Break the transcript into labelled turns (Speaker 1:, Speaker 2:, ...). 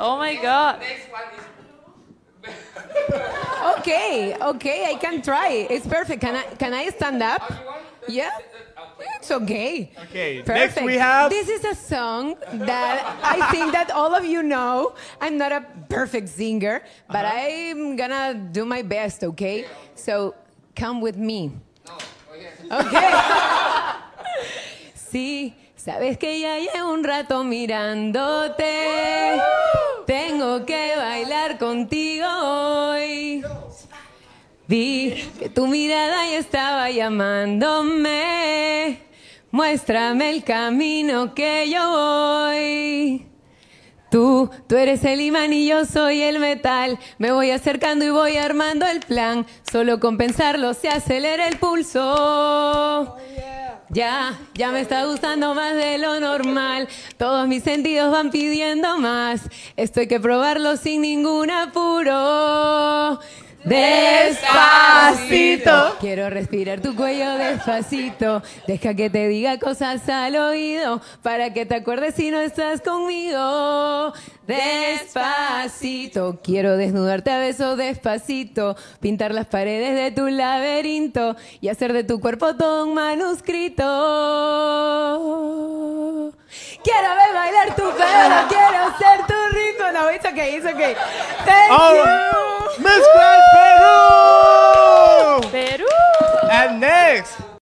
Speaker 1: Oh my next, God. Next one is okay, okay, I can try. It's perfect. Can I can I stand up? Yeah. It's okay. Okay. Perfect. Next we have This is a song that I think that all of you know. I'm not a perfect singer, but uh -huh. I'm going to do my best, okay? So come with me. Okay. sí, sabes que ya llevo un rato mirándote. contigo hoy. Vi que tu mirada ya estaba llamándome. Muéstrame el camino que yo voy. Tú, tú eres el imán y yo soy el metal. Me voy acercando y voy armando el plan. Solo con pensarlo se acelera el pulso. Ya, ya me está gustando más de lo normal. Todos mis sentidos van pidiendo más. Esto hay que probarlo sin ningún apuro. Despacio despacito. Quiero respirar tu cuello despacito. Deja que te diga cosas al oído para que te acuerdes si no estás conmigo. Despacito, quiero desnudarte a besos despacito, pintar las paredes de tu laberinto y hacer de tu cuerpo todo un manuscrito. Quiero ver bailar tu pelo, quiero hacer tu ritmo. No, it's okay, it's okay. Thank you.